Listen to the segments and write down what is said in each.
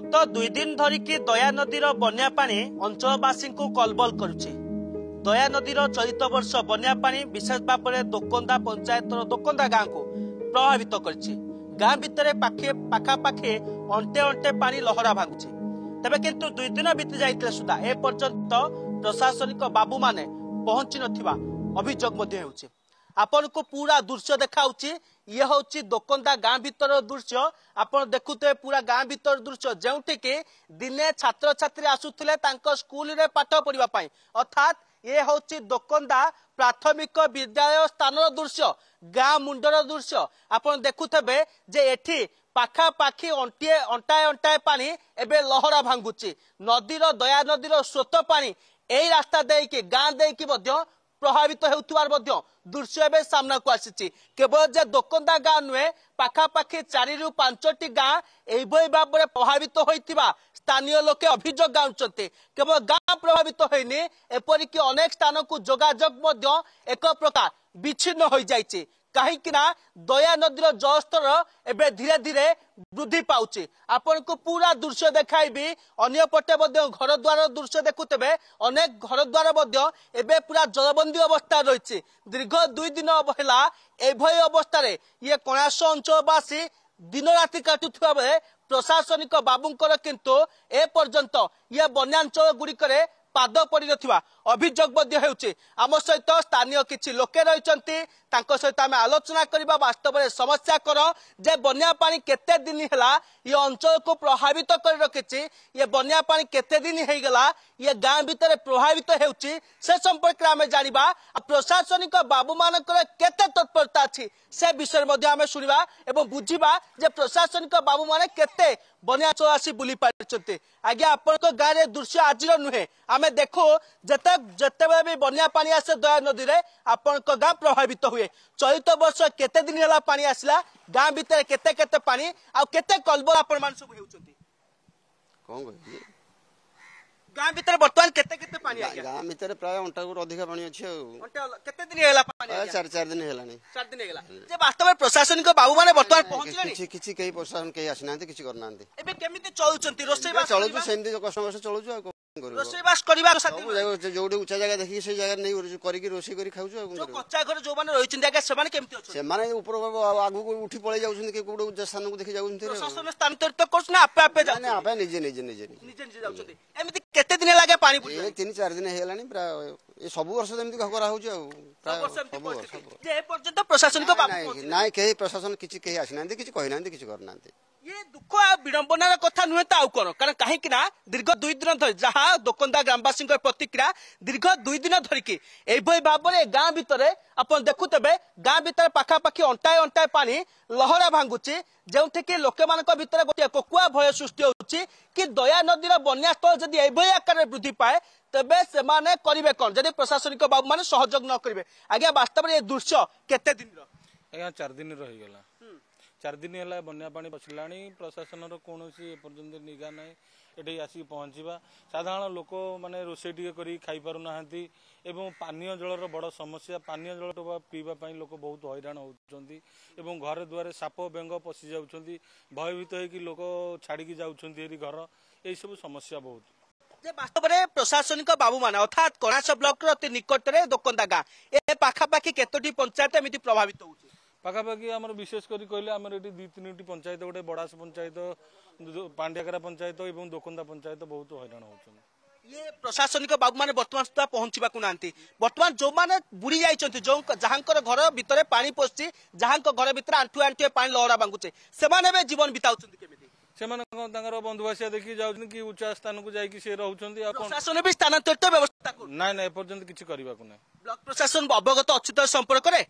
গত দুই দিন ধরিকি দয়া নদীর বন্যা পানি অঞ্চলবাসী কলবল করুছে দয়া নদীর চলিত বর্ষ বন্যা পানি বিশেষ ভাবে দোকন্দা পঞ্চায়েতর দোকন্দা গাঁকু প্রভাবিত করেছে গাঁ ভিতরে পাখাপাখি অন্টে অন্টে পানি লহরা ভাঙুছে তবে কিন্তু দুই দিন বিতি যাই সুদ্ধা এ পর্যন্ত প্রশাসনিক বাবু মানে পঞ্চি নথিবা অভিযোগ মধ্যে ହେଉଛି ଆପଣଙ୍କୁ ପୁରା ଦୃଶ୍ୟ ଦେଖାଉଛି ଇଏ ହେଉଛି ଦୋକନ୍ଦା ଗାଁ ଭିତରର ଦୃଶ୍ୟ ଆପଣ ଦେଖୁଥିବେ ପୁରା ଗାଁ ଭିତର ଦୃଶ୍ୟ ଯେଉଁଠିକି ଦିନେ ଛାତ୍ରଛାତ୍ରୀ ଆସୁଥିଲେ ତାଙ୍କ ସ୍କୁଲରେ ପାଠ ପଢିବା ପାଇଁ ଅର୍ଥାତ୍ ଏ ହେଉଛି ଦୋକନ୍ଦା ପ୍ରାଥମିକ ବିଦ୍ୟାଳୟ ସ୍ଥାନର ଦୃଶ୍ୟ ଗାଁ ମୁଣ୍ଡର ଦୃଶ୍ୟ ଆପଣ ଦେଖୁଥିବେ ଯେ ଏଠି ପାଖାପାଖି ଅଣ୍ଟିଏ ଅଣ୍ଟାଏ ଅଣ୍ଟାଏ ପାଣି ଏବେ ଲହରା ଭାଙ୍ଗୁଛି ନଦୀର ଦୟା ନଦୀର ସ୍ରୋତ ପାଣି এই রাস্তা দিয়ে গাঁ দিয়ে মধ্য ପ୍ରଭାବିତ ହେଉଥିବାର ମଧ୍ୟ ଦୃଶ୍ୟ ଏବେ ସାମ୍ନାକୁ ଆସିଛି କେବଳ ଯେ ଦୋକନ୍ଦା ଗାଁ ନୁହେଁ ପାଖାପାଖି ଚାରିରୁ ପାଞ୍ଚଟି ଗାଁ ଏଇଭଳି ଭାବରେ ପ୍ରଭାବିତ ହୋଇଥିବା ସ୍ଥାନୀୟ ଲୋକେ ଅଭିଯୋଗ ଆଣୁଛନ୍ତି କେବଳ ଗାଁ ପ୍ରଭାବିତ ହୋଇନି ଏପରିକି ଅନେକ ସ୍ଥାନକୁ ଯୋଗାଯୋଗ ମଧ୍ୟ ଏକ ପ୍ରକାର ବିଚ୍ଛିନ୍ନ ହୋଇଯାଇଛି କାହିଁକି ନା ଦୟା ନଦୀର ଜଳସ୍ତର ଏବେ ଧୀରେ ଧୀରେ ବୃଦ୍ଧି ପାଉଛି ଆପଣଙ୍କୁ ପୁରା ଦୃଶ୍ୟ ଦେଖାଇବି ଅନ୍ୟପଟେ ମଧ୍ୟ ଘରଦ୍ୱାର ଦୃଶ୍ୟ ଦେଖୁଥିବେ ଅନେକ ଘରଦ୍ୱାର ମଧ୍ୟ ଏବେ ପୁରା ଜଳବନ୍ଦୀ ଅବସ୍ଥାରେ ରହିଛି ଦୀର୍ଘ ଦୁଇ ଦିନ ହେଲା ଏଭଳି ଅବସ୍ଥାରେ ଇଏ କଣାସ ଅଞ୍ଚଳବାସୀ ଦିନରାତି କାଟୁଥିବା ବେଳେ ପ୍ରଶାସନିକ ବାବୁଙ୍କର କିନ୍ତୁ ଏ ପର୍ଯ୍ୟନ୍ତ ଇଏ ବନ୍ୟାଞ୍ଚଳ ଗୁଡ଼ିକରେ ପାଦ ପଡ଼ିନଥିବା অভিযোগ মধ্যে ହେଉଛି ଆମ ସହିତ ସ୍ଥାନୀୟ କିଛି ଲୋକେ ରହିଛନ୍ତି ତାଙ୍କ ସହିତ ଆମେ ଆଲୋଚନା କରିବା ବାସ୍ତବରେ ସମସ୍ୟା କର ଯେ ବନ୍ୟା ପାଣି କେତେ ଦିନ ହେଲା ଇଏ ଅଞ୍ଚଳକୁ ପ୍ରଭାବିତ କରି ରଖିଛି ଇଏ ବନ୍ୟା ପାଣି କେତେ ଦିନ ହେଇଗଲା ଇଏ ଗାଁ ଭିତରେ ପ୍ରଭାବିତ ହେଉଛି ସେ ସମ୍ପର୍କରେ ଆମେ ଜାଣିବା ପ୍ରଶାସନିକ ବାବୁମାନଙ୍କର କେତେ ତତ୍ପରତା ଅଛି ସେ ବିଷୟରେ ମଧ୍ୟ ଆମେ ଶୁଣିବା ଏବଂ ବୁଝିବା ଯେ ପ୍ରଶାସନିକ ବାବୁମାନେ କେତେ ବନ୍ୟା ଅଞ୍ଚଳ ଆସି ବୁଲି ପାରିଛନ୍ତି ଆଜ୍ଞା ଆପଣଙ୍କ ଗାଁରେ ଦୃଶ୍ୟ ଆଜିର ନୁହେଁ ଆମେ ଦେଖୁ ଯେତେ যেতবে বি বন্যা পানি আসে দয়া নদীরে আপনার গাঁ প্রভাবিত হুয়ে চলিত বর্ষ কেতে দিন হল পানি আসলা গাঁ ভিতরে কেতে কেতে পানি আতে কলবল আপন মানে সব হেউছেন কম কহিলি ଗାଁ ଭିତରେ ବର୍ତ୍ତମାନ କେତେ କେତେ ପାଣି ଗାଁ ଭିତରେ ପ୍ରାୟ ଅଣ୍ଟାକୁ ଅଧିକା ପାଣି ଅଛି ଆଉ କେତେ ଦିନ ହେଲା ପାଣି ଚାରି ଚାରି ଦିନ ହେଲାଣି ଚାରି ଦିନ ହେଇଗଲା ଯେ ବାସ୍ତବରେ ପ୍ରଶାସନିକ ବାବୁମାନେ ବର୍ତ୍ତମାନ ପହଞ୍ଚିଲେଣି କିଛି କିଛି କେହି ପ୍ରଶାସନ କେହି ଆସିନାହାନ୍ତି କିଛି କରିନାହାନ୍ତି ଏବେ କେମିତି ଚଳୁଛନ୍ତି ରୋଷେଇ ଚଳୁଛୁ ସେମିତି କଷ୍ଟ ମଷ୍ଟ ଚଳୁଛୁ ଆଉ ରୋଷେଇବାସ କରିବା ଯୋଉଠି ଉଚ୍ଚା ଜାଗା ଦେଖିକି ସେଇ ଜାଗାରେ ନେଇ କରିକି ରୋଷେଇ କରି ଖାଉଛୁ ଆଉ କଞ୍ଚା ଘରେ ଯୋଉମାନେ ରହିଛନ୍ତି ଆଜ୍ଞା ସେମାନେ କେମିତି ଅଛନ୍ତି ସେମାନେ ଉପର ଆଗକୁ ଉଠି ପଳେଇ ଯାଉଛନ୍ତି କି କୋଉଠି ସ୍ଥାନକୁ ଦେଖି ଯାଉଛନ୍ତି ପ୍ରଶାସନ ସ୍ଥାନାନ୍ତରିତ କରୁଛି ନା ଆପେ ଆପେ ଆପେ ନିଜେ ନିଜେ ନିଜେ ନିଜେ ଯାଉଛନ୍ତି ଏମିତି କେତେ ଦିନ ହେଲା ଆଜ୍ଞା ପାଣି ଏ ତିନି ଚାରି ଦିନ ହେଇଗଲାଣି ପ୍ରାୟ ଏ ସବୁ ବର୍ଷ ଏମିତି କରାହଉଛି ଆଉ ପ୍ରାୟ ସବୁ ବର୍ଷ ଏ ପର୍ଯ୍ୟନ୍ତ ପ୍ରଶାସନିକ ନାଇଁ କେହି ପ୍ରଶାସନ କିଛି କେହି ଆସିନାହାନ୍ତି କିଛି କହିନାହାନ୍ତି କିଛି କରିନାହାନ୍ତି ଇଏ ଦୁଃଖ ଆଉ ବିଡ଼ମ୍ବନାର କଥା ନୁହେଁ ତ ଆଉ କ'ଣ କାରଣ କାହିଁକି ନା ଦୀର୍ଘ ଦୁଇ ଦିନ ଧରି ଯାହା ଦୋକନ୍ଦା ଗ୍ରାମବାସୀଙ୍କ ପ୍ରତିକ୍ରିୟା ଦୀର୍ଘ ଦୁଇ ଦିନ ଧରିକି ଏଭଳି ଭାବରେ ଗାଁ ଭିତରେ ଆପଣ ଦେଖୁଥିବେ ଗାଁ ଭିତରେ ପାଖାପାଖି ଅଣ୍ଟାଏ ଅଣ୍ଟାଏ ପାଣି ଲହରା ଭାଙ୍ଗୁଛି ଯେଉଁଠିକି ଲୋକମାନଙ୍କ ଭିତରେ ଗୋଟିଏ କୋକୁଆ ଭୟ ସୃଷ୍ଟି ହେଉଛି କି ଦୟା ନଦୀର ବନ୍ୟାସ୍ଥଳ ଯଦି ଏଭଳି ଆକାରରେ ବୃଦ୍ଧି ପାଏ ତେବେ ସେମାନେ କରିବେ କ'ଣ ଯଦି ପ୍ରଶାସନିକ ବାବୁମାନେ ସହଯୋଗ ନ କରିବେ ଆଜ୍ଞା ବାସ୍ତବରେ ଏ ଦୃଶ୍ୟ କେତେ ଦିନର ଆଜ୍ଞା ଚାରି ଦିନର ହେଇଗଲା ଚାରି ଦିନ ହେଲା ବନ୍ୟା ପାଣି ପଶିଲାଣି ପ୍ରଶାସନର କୌଣସି ଏପର୍ଯ୍ୟନ୍ତ ନିଘା ନାହିଁ ଏଠି ଆସିକି ପହଞ୍ଚିବା ସାଧାରଣ ଲୋକମାନେ ରୋଷେଇ ଟିକେ କରି ଖାଇପାରୁନାହାନ୍ତି ଏବଂ ପାନୀୟ ଜଳର ବଡ଼ ସମସ୍ୟା ପାନୀୟ ଜଳ ପିଇବା ପାଇଁ ଲୋକ ବହୁତ ହଇରାଣ ହେଉଛନ୍ତି ଏବଂ ଘରେ ଦୁଆରେ ସାପ ବେଙ୍ଗ ପଶିଯାଉଛନ୍ତି ଭୟଭୀତ ହେଇକି ଲୋକ ଛାଡ଼ିକି ଯାଉଛନ୍ତି ଏଠି ଘର ଏହିସବୁ ସମସ୍ୟା ବହୁତ ବାସ୍ତବରେ ପ୍ରଶାସନିକ ବାବୁମାନେ ଅର୍ଥାତ୍ କଣାସ ବ୍ଲକର ଅତି ନିକଟରେ ଦୋକନ୍ଦା ଗାଁ ଏ ପାଖାପାଖି କେତୋଟି ପଞ୍ଚାୟତ ଏମିତି ପ୍ରଭାବିତ ହେଉଛି ପାଖାପାଖି ଆମର ବିଶେଷ କରି କହିଲେ ଆମର ଏଠି ଦୁଇ ତିନିଟି ପଞ୍ଚାୟତ ଗୋଟେ ବଡ଼ାସ ପଞ୍ଚାୟତ ପାଣ୍ଡିଆକରା ପଞ୍ଚାୟତ ଏବଂ ଦୋକନ୍ଦା ପଞ୍ଚାୟତ ବହୁତ ହଇରାଣ ହେଉଛନ୍ତି ଇଏ ପ୍ରଶାସନିକ ବାବୁମାନେ ବର୍ତ୍ତମାନ ସୁଦ୍ଧା ପହଞ୍ଚିବାକୁ ନାହାନ୍ତି ବର୍ତ୍ତମାନ ଯେଉଁମାନେ ବୁଡ଼ି ଯାଇଛନ୍ତି ଯେଉଁ ଯାହାଙ୍କର ଘର ଭିତରେ ପାଣି ପଶିଛି ଯାହାଙ୍କ ଘର ଭିତରେ ଆଣ୍ଠୁଏ ଆଣ୍ଠୁଏ ପାଣି ଲହରା ଭାଙ୍ଗୁଛେ ସେମାନେ ଏବେ ଜୀବନ ବିତାଉଛନ୍ତି କେମିତି ସେମାନେ ତାଙ୍କର ବନ୍ଧୁବାସିଆ ଦେଖି ଯାଉଛନ୍ତି କି ଉଚ୍ଚା ସ୍ଥାନକୁ ଯାଇକି ସେ ରହୁଛନ୍ତି ପ୍ରଶାସନ ବି ସ୍ଥାନାନ୍ତରିତ ବ୍ୟବସ୍ଥା ନାଇଁ ନାଇଁ ଏପର୍ଯ୍ୟନ୍ତ କିଛି କରିବାକୁ ନାହିଁ ବ୍ଲକ ପ୍ରଶାସନ ଅବଗତ ଅଛି ତ ସମ୍ପର୍କରେ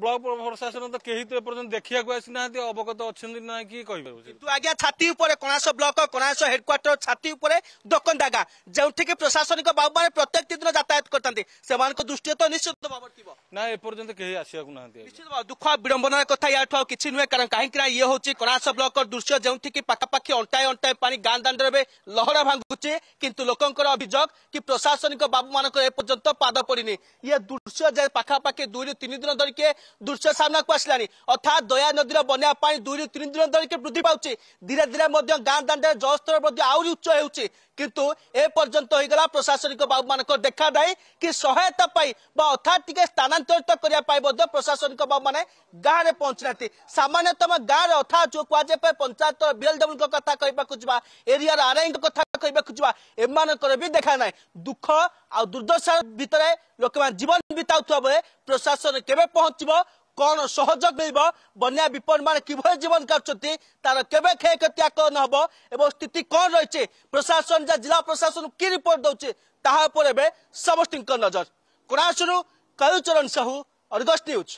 ব্লক প্রশাসন তো কেহি তো এপর্যন্ত দেখিବାକୁ ଆସିନାହାନ୍ତି অবগত অଛନ୍ତି ନାହିଁ କି କହିପାରୁଛି କିନ୍ତୁ ଆଜ୍ଞା ଛାତି ଉପରେ କଣାସ ବ୍ଲକ କଣାସ ହେଡକ୍ୱାର୍ଟର ଛାତି ଉପରେ ଦୋକନଦାଗା ଯେଉଁଠିକି ପ୍ରଶାସନିକ ବାବୁମାନେ ପ୍ରତ୍ୟେକ ଦିନ ଯାତାୟାତ କରିଥାନ୍ତି ସେମାନଙ୍କ ଦୃଷ୍ଟିରେ ତ ନିଶ୍ଚିତ ଭାବରେ ଥିବ ନା ଏପର୍ଯ୍ୟନ୍ତ କେହି ଆସିବାକୁ ନାହାନ୍ତି ନିଶ୍ଚିତ ଭାବେ ଦୁଃଖ ବିଡ଼ମ୍ବନାର କଥା ୟାଠୁ ଆଉ କିଛି ନୁହେଁ କାରଣ କାହିଁକିନା ଇଏ ହେଉଛି କଣାସ ବ୍ଲକର ଦୃଶ୍ୟ ଯେଉଁଠିକି ପାଖାପାଖି ଅଣ୍ଟାଏ ଅଣ୍ଟାଏ ପାଣି ଗାଁ ଦାଣ୍ଡରେ ଏବେ ଲହଡ଼ା ଭାଙ୍ଗୁଛି କିନ୍ତୁ ଲୋକଙ୍କର ଅଭିଯୋଗ କି ପ୍ରଶାସନିକ ବାବୁମାନଙ୍କର ଏପର୍ଯ୍ୟନ୍ତ ପାଦ ପଡ଼ିନି ଇଏ ଦୃଶ୍ୟ ଯେ ପାଖାପାଖି ଦୁଇରୁ ତିନି ଦିନ ଧରିକି ଦୃଶ୍ୟ ସାମ୍ନାକୁ ଆସିଲାଣି ଅର୍ଥାତ୍ ଦୟା ନଦୀର ବନ୍ୟା ପାଣି ଦୁଇରୁ ତିନି ଦିନ ଧରିକି ବୃଦ୍ଧି ପାଉଛି ଧୀରେ ଧୀରେ ମଧ୍ୟ ଗାଁ ଦାଣ୍ଡରେ ଜଳସ୍ତର ମଧ୍ୟ ଆହୁରି ଉଚ୍ଚ ହେଉଛି কিন্তু এ পর্যন্ত হয়েগলা প্রশাসনিক বাবু মান দেখা নাই কি সহায়তা পাই বা অর্থাৎ টিকে স্থানান্তরিত করা মধ্যে প্রশাসনিক বাবু মানে গাঁরে পৌঁছি না সামান্যতম গাঁরে অর্থাৎ যে কুযায় পঞ্চায়েত বিএলডব্লু কথা কহবাক যা এরিয়ার আরআই কথা কহবাক যা এমানকর বি দেখা নাই দুঃখ আ দুর্দশা ভিতরে লোক জীবন বিতাউথা বেড়ে প্রশাসন কেবে পৌঁছব কোণ সহযোগ মিলব বন্যা বিপন্ন মানে কিভাবে জীবন কাটুচ্ছেন তার কেবে ক্ষয়ক্ষতি আকলন হব এবং স্থিতি কোণ রয়েছে প্রশাসন যা জেলা প্রশাসন কি রিপোর্ট দৌছে তাহা উপরে এবে সমস্ত নজর কোরাশুরু কালুচরণ সাহু অর্গস নিউজ